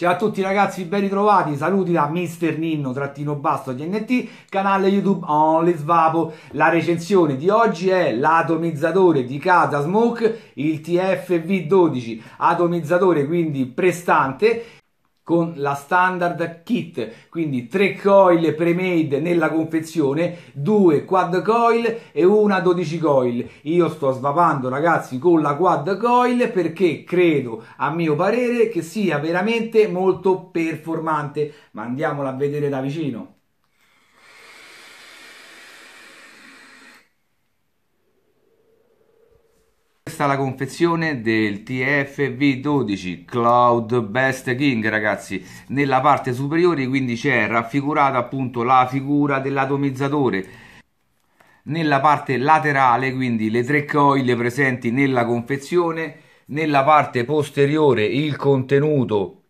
Ciao a tutti ragazzi, ben ritrovati, saluti da Mr. Ninno trattino basso GNT, canale YouTube Only Svapo. La recensione di oggi è l'atomizzatore di casa Smoke, il TFV12, atomizzatore quindi prestante con la standard kit, quindi tre coil pre-made nella confezione, due quad coil e una 12 coil. Io sto svapando ragazzi con la quad coil perché credo, a mio parere, che sia veramente molto performante, ma andiamola a vedere da vicino. questa la confezione del TFV12 Cloud Best King ragazzi nella parte superiore quindi c'è raffigurata appunto la figura dell'atomizzatore nella parte laterale quindi le tre coil presenti nella confezione nella parte posteriore il contenuto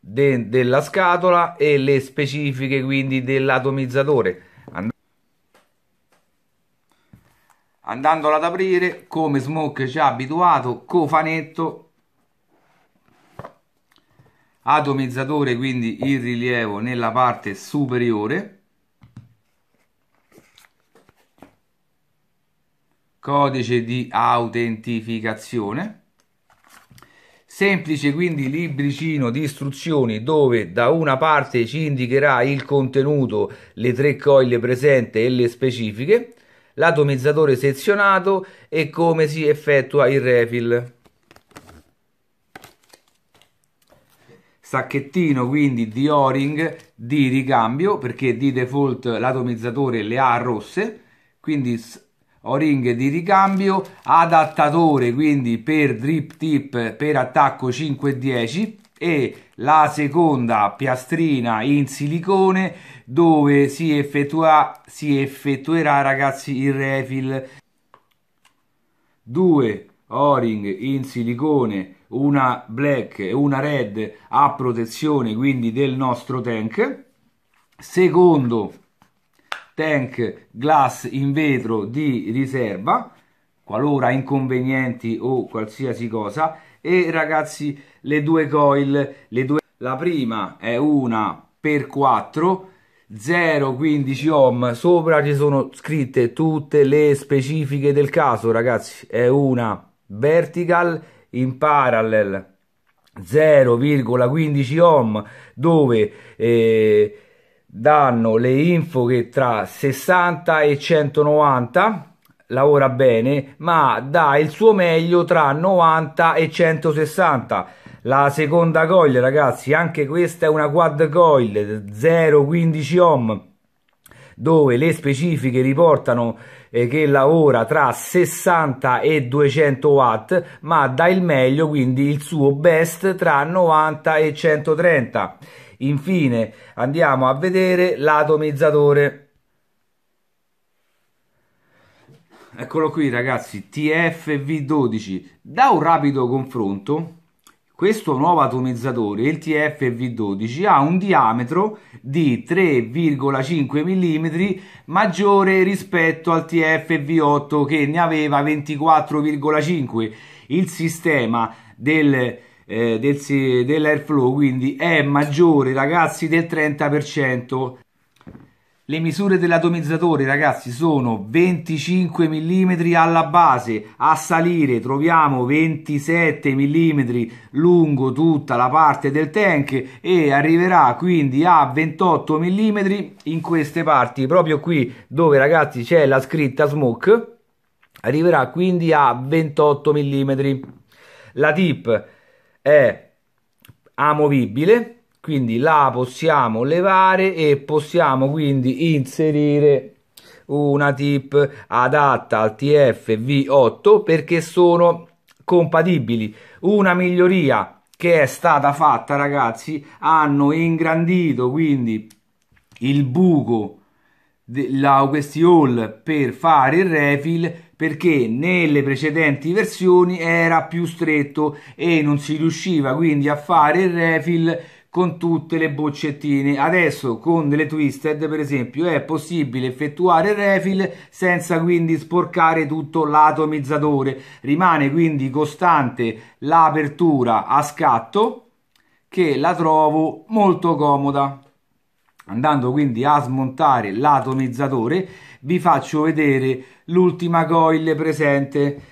de della scatola e le specifiche quindi dell'atomizzatore andandola ad aprire come Smoke ci ha abituato cofanetto atomizzatore quindi il rilievo nella parte superiore codice di autentificazione semplice quindi libricino di istruzioni dove da una parte ci indicherà il contenuto le tre coil presente e le specifiche l'atomizzatore sezionato e come si effettua il refill. Sacchettino quindi di O-ring di ricambio perché di default l'atomizzatore le ha rosse, quindi O-ring di ricambio, adattatore quindi per drip tip per attacco 5 e 10 e la seconda piastrina in silicone dove si, effettua, si effettuerà ragazzi il refill. Due o-ring in silicone, una black e una red a protezione quindi del nostro tank. Secondo tank glass in vetro di riserva qualora inconvenienti o qualsiasi cosa e ragazzi le due coil, le due... la prima è una per 4 0,15 ohm sopra ci sono scritte tutte le specifiche del caso ragazzi è una vertical in parallel 0,15 ohm dove eh, danno le info che tra 60 e 190 lavora bene ma dà il suo meglio tra 90 e 160 la seconda coil, ragazzi, anche questa è una quad coil 0,15 ohm dove le specifiche riportano eh, che lavora tra 60 e 200 watt ma dà il meglio quindi il suo best tra 90 e 130 infine andiamo a vedere l'atomizzatore eccolo qui ragazzi TFV12 da un rapido confronto questo nuovo atomizzatore, il TFV12, ha un diametro di 3,5 mm maggiore rispetto al TFV8 che ne aveva 24,5. Il sistema del, eh, del, dell'airflow quindi è maggiore ragazzi del 30%. Le misure dell'atomizzatore, ragazzi, sono 25 mm alla base, a salire troviamo 27 mm lungo tutta la parte del tank e arriverà quindi a 28 mm in queste parti, proprio qui dove ragazzi c'è la scritta smoke, arriverà quindi a 28 mm. La tip è amovibile quindi la possiamo levare e possiamo quindi inserire una tip adatta al TFV8 perché sono compatibili una miglioria che è stata fatta ragazzi hanno ingrandito quindi il buco la, questi hall per fare il refill perché nelle precedenti versioni era più stretto e non si riusciva quindi a fare il refill con tutte le boccettine. Adesso con delle twisted, per esempio, è possibile effettuare il refill senza quindi sporcare tutto l'atomizzatore. Rimane quindi costante l'apertura a scatto che la trovo molto comoda. Andando quindi a smontare l'atomizzatore, vi faccio vedere l'ultima coil presente.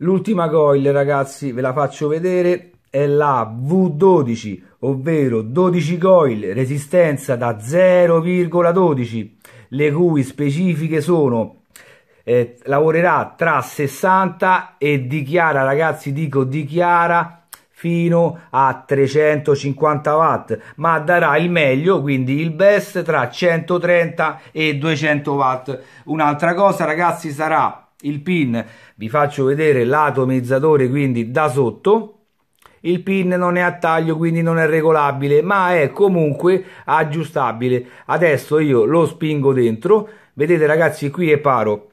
L'ultima coil, ragazzi, ve la faccio vedere è la V12, ovvero 12 coil, resistenza da 0,12, le cui specifiche sono eh, lavorerà tra 60 e dichiara, ragazzi, dico dichiara fino a 350 watt, ma darà il meglio, quindi il best tra 130 e 200 watt. Un'altra cosa, ragazzi, sarà il pin. Vi faccio vedere l'atomizzatore quindi da sotto il pin non è a taglio quindi non è regolabile ma è comunque aggiustabile adesso io lo spingo dentro vedete ragazzi qui è paro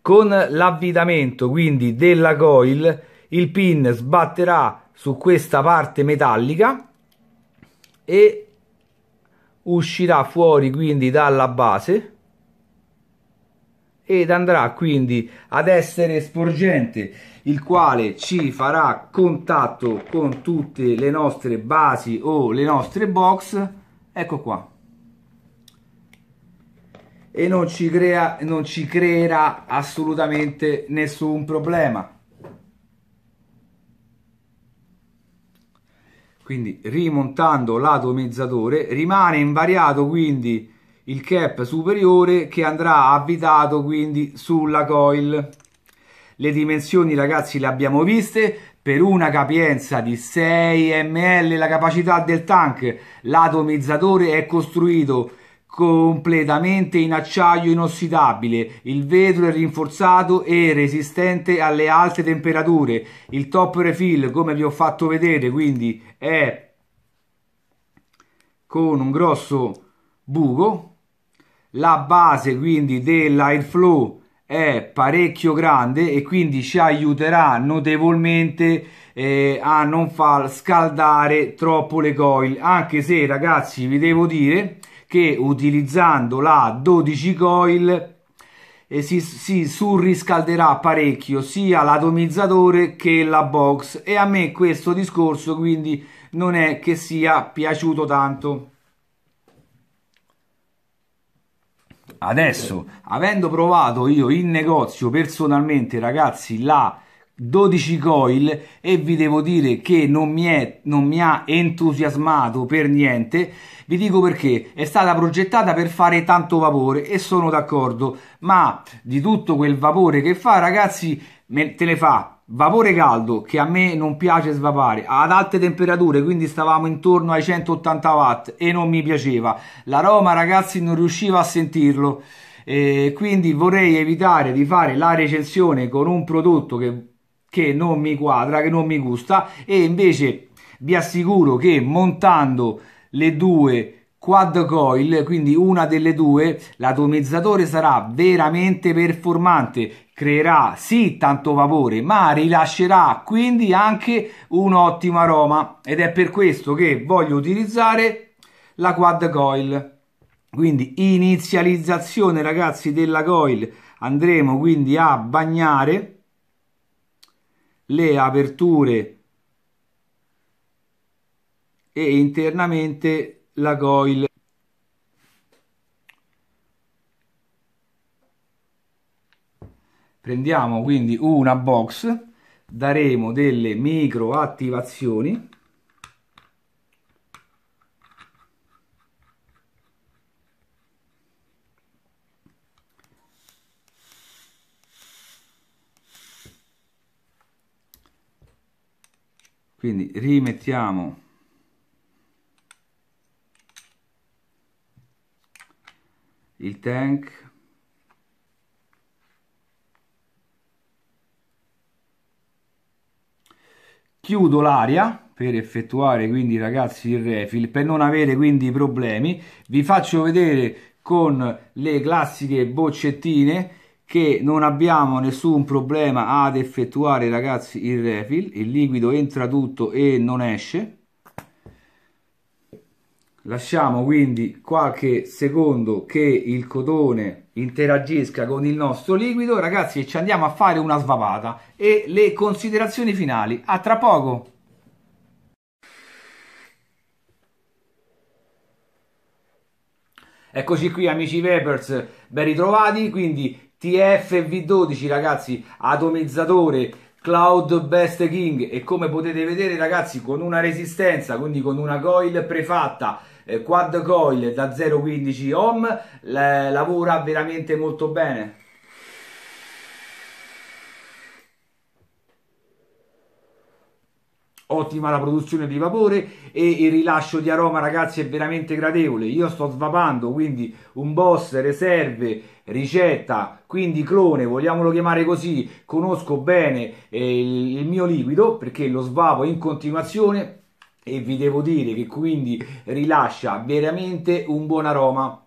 con l'avvitamento quindi della coil il pin sbatterà su questa parte metallica e uscirà fuori quindi dalla base ed andrà quindi ad essere sporgente il quale ci farà contatto con tutte le nostre basi o le nostre box ecco qua e non ci, crea, non ci creerà assolutamente nessun problema quindi rimontando l'atomizzatore rimane invariato quindi il cap superiore che andrà avvitato quindi sulla coil. Le dimensioni ragazzi le abbiamo viste, per una capienza di 6 ml la capacità del tank, l'atomizzatore è costruito completamente in acciaio inossidabile, il vetro è rinforzato e resistente alle alte temperature, il top refill come vi ho fatto vedere quindi è con un grosso buco la base quindi dell'Airflow è parecchio grande e quindi ci aiuterà notevolmente eh, a non far scaldare troppo le coil anche se ragazzi vi devo dire che utilizzando la 12 coil eh, si, si surriscalderà parecchio sia l'atomizzatore che la box e a me questo discorso quindi non è che sia piaciuto tanto Adesso, avendo provato io in negozio personalmente, ragazzi, la 12 coil e vi devo dire che non mi, è, non mi ha entusiasmato per niente vi dico perché è stata progettata per fare tanto vapore e sono d'accordo ma di tutto quel vapore che fa ragazzi te le fa vapore caldo che a me non piace svapare ad alte temperature quindi stavamo intorno ai 180 watt e non mi piaceva l'aroma ragazzi non riusciva a sentirlo eh, quindi vorrei evitare di fare la recensione con un prodotto che, che non mi quadra che non mi gusta e invece vi assicuro che montando le due quad coil, quindi una delle due, l'atomizzatore sarà veramente performante, creerà sì tanto vapore, ma rilascerà quindi anche un ottimo aroma ed è per questo che voglio utilizzare la quad coil. Quindi inizializzazione ragazzi della coil, andremo quindi a bagnare le aperture e internamente lagoille prendiamo quindi una box daremo delle micro attivazioni quindi rimettiamo il tank chiudo l'aria per effettuare quindi ragazzi il refill per non avere quindi problemi vi faccio vedere con le classiche boccettine che non abbiamo nessun problema ad effettuare ragazzi il refill il liquido entra tutto e non esce lasciamo quindi qualche secondo che il cotone interagisca con il nostro liquido ragazzi ci andiamo a fare una svapata e le considerazioni finali a tra poco Eccoci qui amici Vapers, ben ritrovati, quindi TFV12 ragazzi, atomizzatore Cloud Best King e come potete vedere ragazzi con una resistenza quindi con una coil prefatta eh, quad coil da 0,15 ohm la, lavora veramente molto bene ottima la produzione di vapore e il rilascio di aroma ragazzi è veramente gradevole io sto svapando quindi un boss reserve ricetta quindi clone vogliamolo chiamare così conosco bene eh, il, il mio liquido perché lo svapo in continuazione e vi devo dire che quindi rilascia veramente un buon aroma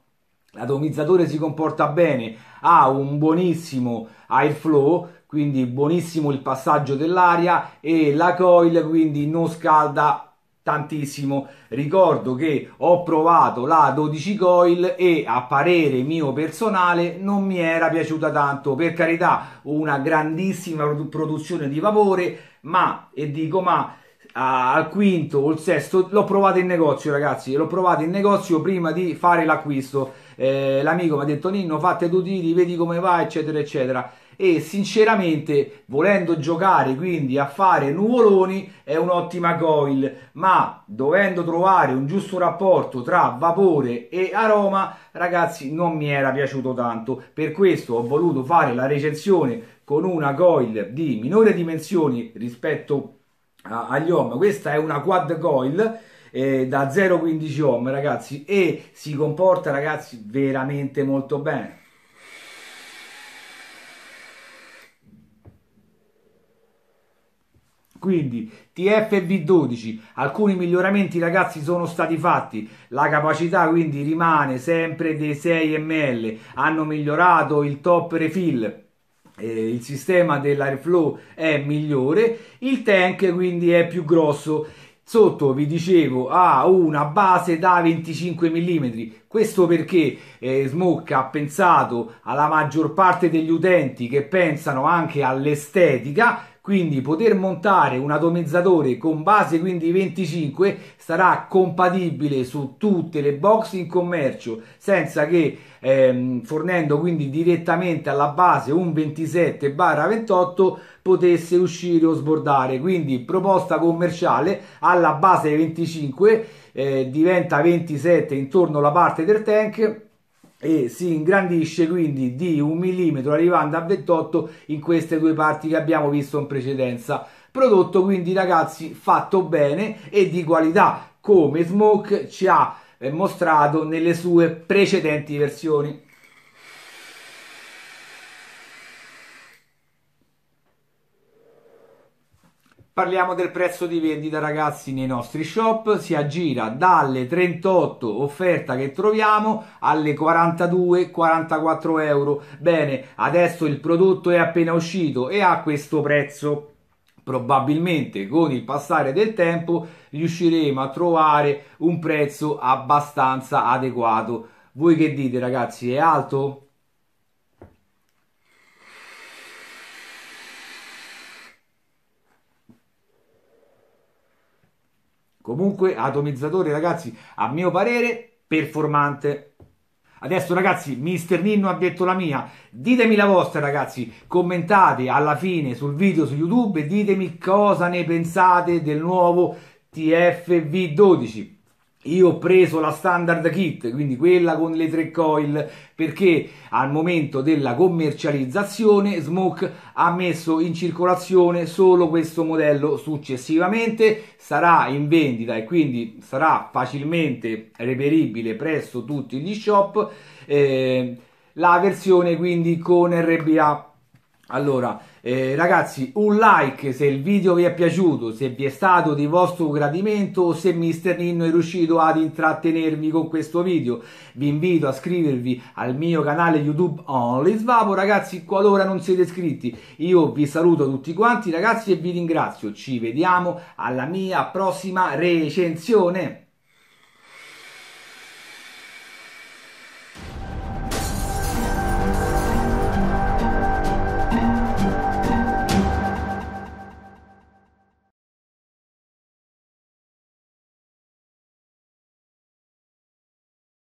l'atomizzatore si comporta bene ha un buonissimo airflow quindi buonissimo il passaggio dell'aria e la coil quindi non scalda tantissimo ricordo che ho provato la 12 coil e a parere mio personale non mi era piaciuta tanto per carità una grandissima produzione di vapore ma e dico ma al quinto o al sesto l'ho provato in negozio ragazzi l'ho provato in negozio prima di fare l'acquisto eh, l'amico mi ha detto Nino fate due tiri vedi come va eccetera eccetera e sinceramente volendo giocare quindi a fare nuvoloni è un'ottima coil ma dovendo trovare un giusto rapporto tra vapore e aroma ragazzi non mi era piaciuto tanto per questo ho voluto fare la recensione con una coil di minore dimensioni rispetto a, agli ohm questa è una quad coil eh, da 0,15 ohm ragazzi e si comporta ragazzi veramente molto bene Quindi TFV12, alcuni miglioramenti ragazzi sono stati fatti, la capacità quindi rimane sempre dei 6 ml, hanno migliorato il top refill. Eh, il sistema dell'airflow è migliore, il tank quindi è più grosso. Sotto vi dicevo ha una base da 25 mm, questo perché eh, Smoke ha pensato alla maggior parte degli utenti che pensano anche all'estetica quindi poter montare un atomizzatore con base quindi 25 sarà compatibile su tutte le box in commercio senza che ehm, fornendo quindi direttamente alla base un 27 barra 28 potesse uscire o sbordare quindi proposta commerciale alla base 25 eh, diventa 27 intorno alla parte del tank e si ingrandisce quindi di un millimetro arrivando a 28 in queste due parti che abbiamo visto in precedenza prodotto quindi ragazzi fatto bene e di qualità come Smoke ci ha eh, mostrato nelle sue precedenti versioni Parliamo del prezzo di vendita ragazzi nei nostri shop, si aggira dalle 38 offerta che troviamo alle 42-44 euro. Bene, adesso il prodotto è appena uscito e ha questo prezzo. Probabilmente con il passare del tempo riusciremo a trovare un prezzo abbastanza adeguato. Voi che dite ragazzi, è alto? Comunque, atomizzatore, ragazzi, a mio parere, performante. Adesso, ragazzi, Mister Ninno ha detto la mia. Ditemi la vostra, ragazzi. Commentate alla fine sul video su YouTube e ditemi cosa ne pensate del nuovo TFV12. Io ho preso la standard kit, quindi quella con le tre coil, perché al momento della commercializzazione Smoke ha messo in circolazione solo questo modello. Successivamente sarà in vendita e quindi sarà facilmente reperibile presso tutti gli shop eh, la versione quindi con RBA allora, eh, ragazzi, un like se il video vi è piaciuto, se vi è stato di vostro gradimento o se Mister Ninno è riuscito ad intrattenervi con questo video. Vi invito a iscrivervi al mio canale YouTube Only Svapo, ragazzi, qualora non siete iscritti. Io vi saluto tutti quanti, ragazzi, e vi ringrazio. Ci vediamo alla mia prossima recensione.